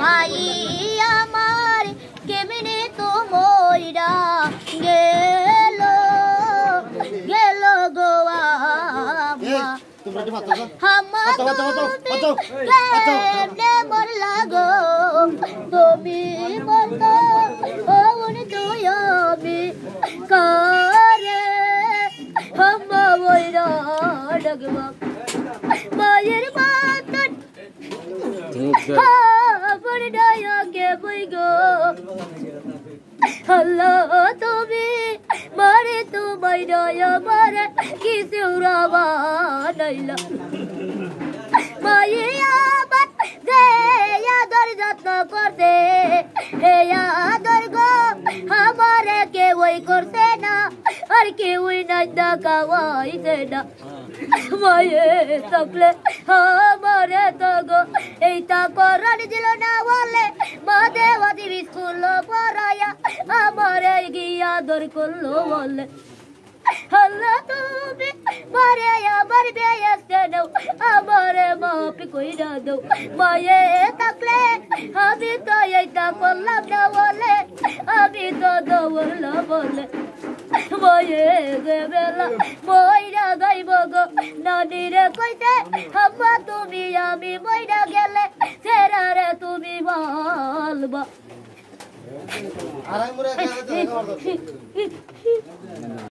মাই আমার কেমনে তো মইরা গেল গেল গোয়া মরলা গো তুমি মরত তুই করে হম বইরা মায়ের মাতন ডায়কে বই গো আল্লাহ তুমি মারে তোমায় নয় মারে কিছু রাবা নাইলা মাইয়া বাত দে আদর যত্ন করতে হে আদর গো আমারে কে ওই করতে না আর কে ওই নান্দা কাওয়াইতে না মায়ে থাকলে আমারে এইটা করার দিল না বলে মাঝে মাঝে বিস্কুল পরায়া আমার গিয়া দর করলো বলে হল্লা তুমি মারে আমার বেয়া আসতে নাও আমার মাপি কইরা দাও মায়ে থাকলে আমি তো এইটা করলাম না বলে আমি তো দৌড়লো বলে বয়ে বেলা বইরা গাইব গো নানি রে কইতে হাম্মা তুমি আমি বইরা করব আড়াই মুড়ে